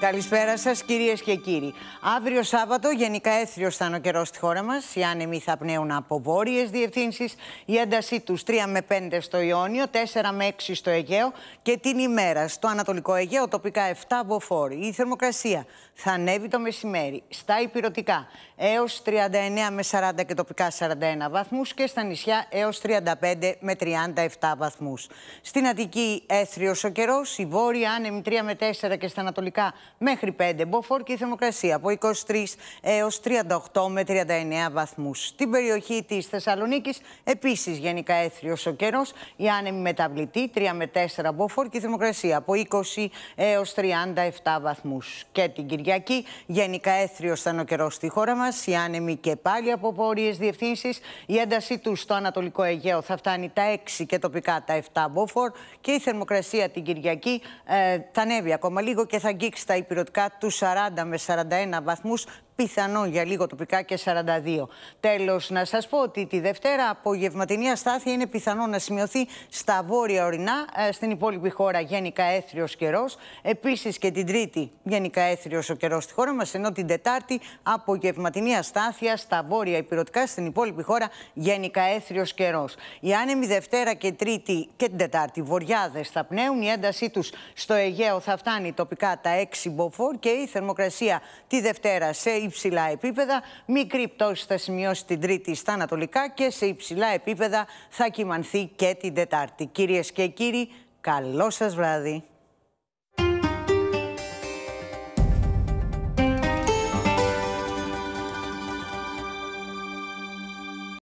Καλησπέρα σας, κυρίες και κύριοι. Αύριο Σάββατο, γενικά έθριο θα είναι ο καιρός στη χώρα μας. Οι άνεμοι θα πνέουν από βόρειες διευθύνσεις. Η έντασή τους 3 με 5 στο Ιόνιο, 4 με 6 στο Αιγαίο και την ημέρα στο Ανατολικό Αιγαίο, τοπικά 7 βοφόροι. Η θερμοκρασία θα ανέβει το μεσημέρι στα υπηρετικά έως 39 με 40 και τοπικά 41 βαθμούς και στα νησιά έως 35 με 37 βαθμούς. Στην Αττική έθριος ο καιρός, η βόρεια άνεμη 3 με 4 και στα Ανατολικά μέχρι 5. Μποφόρ και η θερμοκρασία από 23 έως 38 με 39 βαθμούς. Στην περιοχή της Θεσσαλονίκης επίσης γενικά έθριος ο καιρός. Η άνεμη μεταβλητή 3 με 4 μποφόρ και η θερμοκρασία από 20 έως 37 βαθμούς. Και την Κυριακή γενικά έθριος ήταν ο καιρός στη χώρα μας. Η άνεμη και πάλι από βόρειες διευθύνσεις. Η έντασή τους στο Ανατολικό Αιγαίο θα φτάνει τα 6 και τοπικά τα 7 μποφόρ και η θερμοκρασία την Κυριακή ε, θα ανέβει ακόμα λίγο και θα αγγίξει τα πυροτικά του 40 με 41 βαθμούς πιθανό για λίγο τοπικά και 42. Τέλος, να σας πω ότι τη Δευτέρα απογευματινή αστάθεια είναι πιθανό να σημειωθεί στα βόρεια ορεινά, ε, στην υπόλοιπη χώρα γενικά έθριος καιρός. Επίσης και την Τρίτη γενικά έθριος ο καιρός στη χώρα μας, ενώ την Τετάρτη απογευματινή αστάθεια στα βόρεια υπηρετικά, στην υπόλοιπη χώρα γενικά έθριος καιρός. Η άνεμοι Δευτέρα και Τρίτη και την Τετάρτη βορειάδε θα πνέουν, η έντασή τους στο Αιγαίο θα φτάνει τοπικά τα 6 μποφόρ και η θερμοκρασία τη Δευτέρα σε υψηλά επίπεδα. Μικρή πτώση θα σημειώσει την Τρίτη στα Ανατολικά και σε υψηλά επίπεδα θα κοιμανθεί και την Δετάρτη. Κυρίες και κύριοι, καλό σας βράδυ.